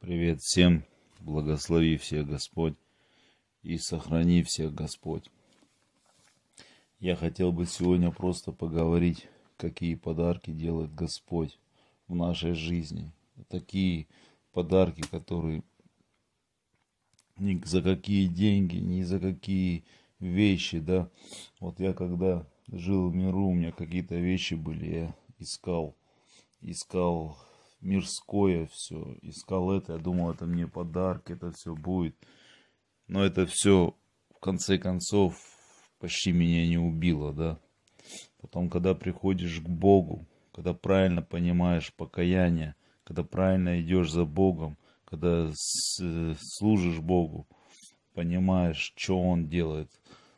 Привет всем, благослови всех Господь и сохрани всех Господь. Я хотел бы сегодня просто поговорить, какие подарки делает Господь в нашей жизни. Такие подарки, которые ни за какие деньги, ни за какие вещи, да. Вот я когда жил в миру, у меня какие-то вещи были, я искал, искал мирское все. Искал это, я думал, это мне подарки, это все будет. Но это все, в конце концов, почти меня не убило, да. Потом, когда приходишь к Богу, когда правильно понимаешь покаяние, когда правильно идешь за Богом, когда э, служишь Богу, понимаешь, что Он делает.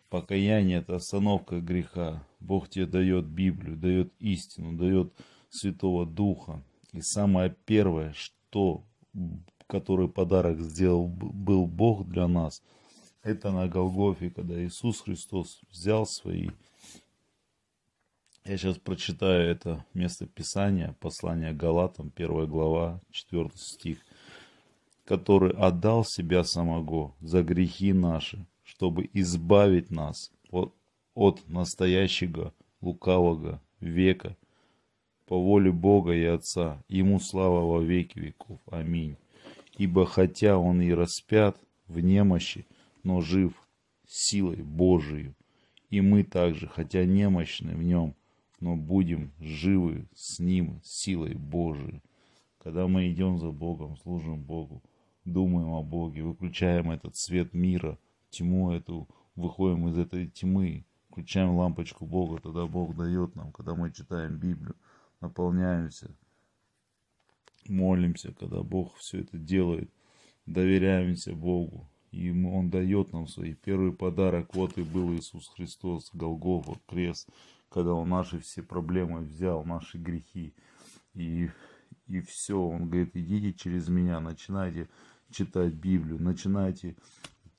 Покаяние – это остановка греха. Бог тебе дает Библию, дает истину, дает Святого Духа. И самое первое, что, который подарок сделал, был Бог для нас, это на Голгофе, когда Иисус Христос взял свои... Я сейчас прочитаю это место Писания, послание Галатам, 1 глава, 4 стих который отдал себя самого за грехи наши, чтобы избавить нас от, от настоящего лукавого века, по воле Бога и Отца. Ему слава во веки веков. Аминь. Ибо хотя он и распят в немощи, но жив силой Божией. И мы также, хотя немощны в нем, но будем живы с ним силой Божией. Когда мы идем за Богом, служим Богу, думаем о Боге, выключаем этот свет мира, тьму эту, выходим из этой тьмы, включаем лампочку Бога, тогда Бог дает нам, когда мы читаем Библию наполняемся, молимся, когда Бог все это делает, доверяемся Богу. И Он дает нам свой первый подарок. Вот и был Иисус Христос, Голгофа, крест, когда Он наши все проблемы взял, наши грехи. И, и все, Он говорит, идите через меня, начинайте читать Библию, начинайте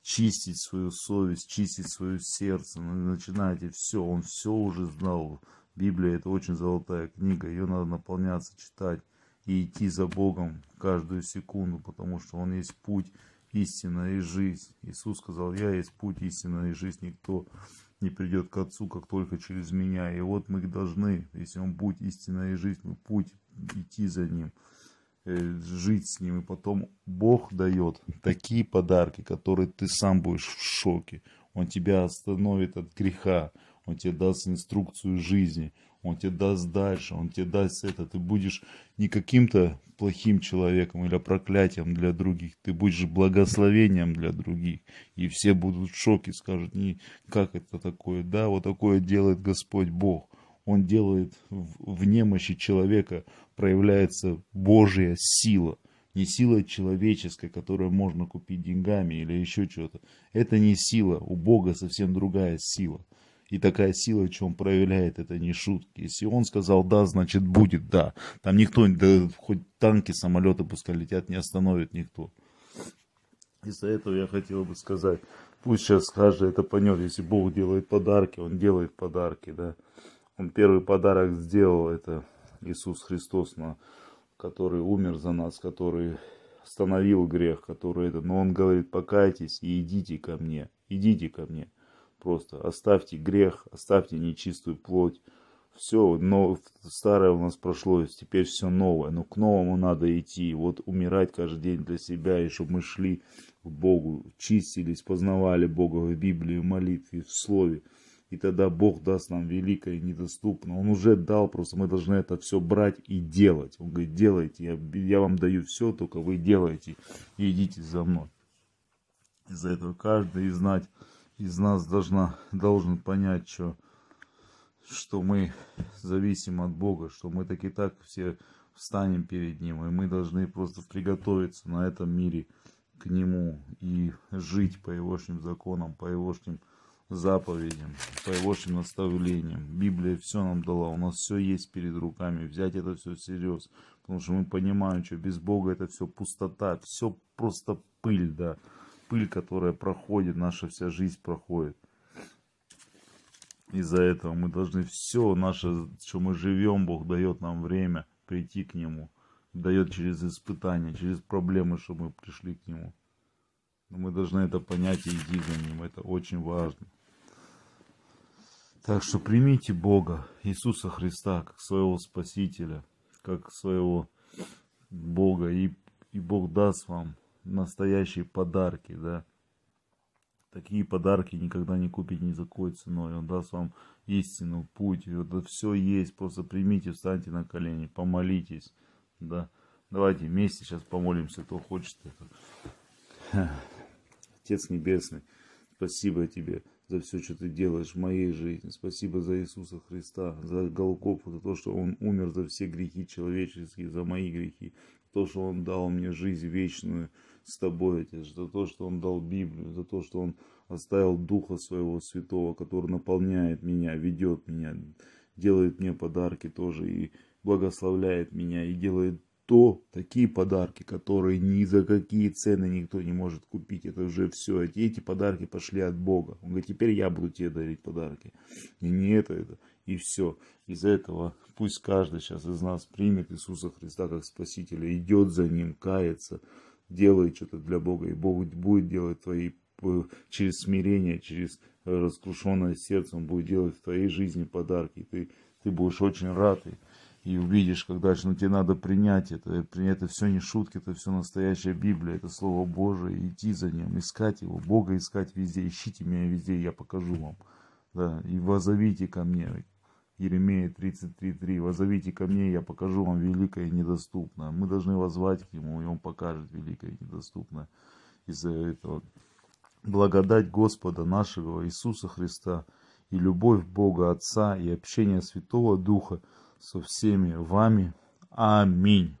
чистить свою совесть, чистить свое сердце, начинайте все. Он все уже знал, Библия это очень золотая книга, ее надо наполняться, читать и идти за Богом каждую секунду, потому что Он есть путь, истина и жизнь. Иисус сказал, я есть путь, истина и жизнь, никто не придет к Отцу, как только через меня. И вот мы должны, если Он путь, истина и жизнь, мы путь идти за Ним, э, жить с Ним. И потом Бог дает такие подарки, которые ты сам будешь в шоке. Он тебя остановит от греха он тебе даст инструкцию жизни, он тебе даст дальше, он тебе даст это. Ты будешь не каким-то плохим человеком или проклятием для других, ты будешь благословением для других. И все будут в шоке, скажут, не, как это такое? Да, вот такое делает Господь Бог. Он делает в немощи человека, проявляется Божья сила не сила человеческая, которую можно купить деньгами или еще что-то. Это не сила, у Бога совсем другая сила. И такая сила, что он проявляет, это не шутки. Если он сказал да, значит будет да. Там никто, да, хоть танки, самолеты пускай летят, не остановит никто. Из-за этого я хотел бы сказать, пусть сейчас каждый это понял. если Бог делает подарки, Он делает подарки, да. Он первый подарок сделал, это Иисус Христос, на, который умер за нас, который остановил грех, который это. Но он говорит, покайтесь и идите ко мне, идите ко мне. Просто оставьте грех, оставьте нечистую плоть. Все, но старое у нас прошло, теперь все новое. Но к новому надо идти. Вот умирать каждый день для себя, и чтобы мы шли к Богу, чистились, познавали Бога в Библии, в молитве, в Слове. И тогда Бог даст нам великое и недоступно. Он уже дал, просто мы должны это все брать и делать. Он говорит, делайте, я, я вам даю все, только вы делаете и идите за мной. Из-за этого каждый из нас из нас должна, должен понять, что, что мы зависим от Бога, что мы так и так все встанем перед Ним, и мы должны просто приготовиться на этом мире к Нему и жить по Егошним законам, по Егошним заповедям, по Егошним наставлениям. Библия все нам дала, у нас все есть перед руками, взять это все всерьез, потому что мы понимаем, что без Бога это все пустота, все просто пыль, да пыль, которая проходит, наша вся жизнь проходит. Из-за этого мы должны все наше, что мы живем, Бог дает нам время прийти к Нему. Дает через испытания, через проблемы, что мы пришли к Нему. мы должны это понять и идти за Ним. Это очень важно. Так что примите Бога, Иисуса Христа, как своего Спасителя, как своего Бога. И, и Бог даст вам настоящие подарки, да. Такие подарки никогда не купить ни за какой ценой. Он даст вам истину, путь. вот Это все есть. Просто примите, встаньте на колени, помолитесь. Да. Давайте вместе сейчас помолимся, кто хочет это. Отец Небесный, спасибо тебе за все, что ты делаешь в моей жизни. Спасибо за Иисуса Христа, за Голгофу, за то, что Он умер за все грехи человеческие, за мои грехи то, что Он дал мне жизнь вечную с Тобой, Отец, за то, что Он дал Библию, за то, что Он оставил Духа Своего Святого, который наполняет меня, ведет меня, делает мне подарки тоже и благословляет меня и делает то такие подарки, которые ни за какие цены никто не может купить. Это уже все. Эти, эти подарки пошли от Бога. Он говорит, теперь я буду тебе дарить подарки. И не это, это. И все. Из-за этого пусть каждый сейчас из нас примет Иисуса Христа как Спасителя, идет за Ним, кается, делает что-то для Бога. И Бог будет делать твои э, через смирение, через раскрушенное сердце, Он будет делать в твоей жизни подарки. И ты, ты будешь очень рад. И и увидишь, как дальше. Но тебе надо принять это. принять Это все не шутки, это все настоящая Библия, это Слово Божие. Идти за ним, искать его, Бога искать везде. Ищите меня везде, я покажу вам. Да, и возовите ко мне. Еремея 33.3. Возовите ко мне, я покажу вам великое и недоступное. Мы должны возвать к нему, и он покажет великое и недоступное. Из-за этого благодать Господа нашего Иисуса Христа и любовь Бога Отца и общение Святого Духа – со всеми вами. Аминь.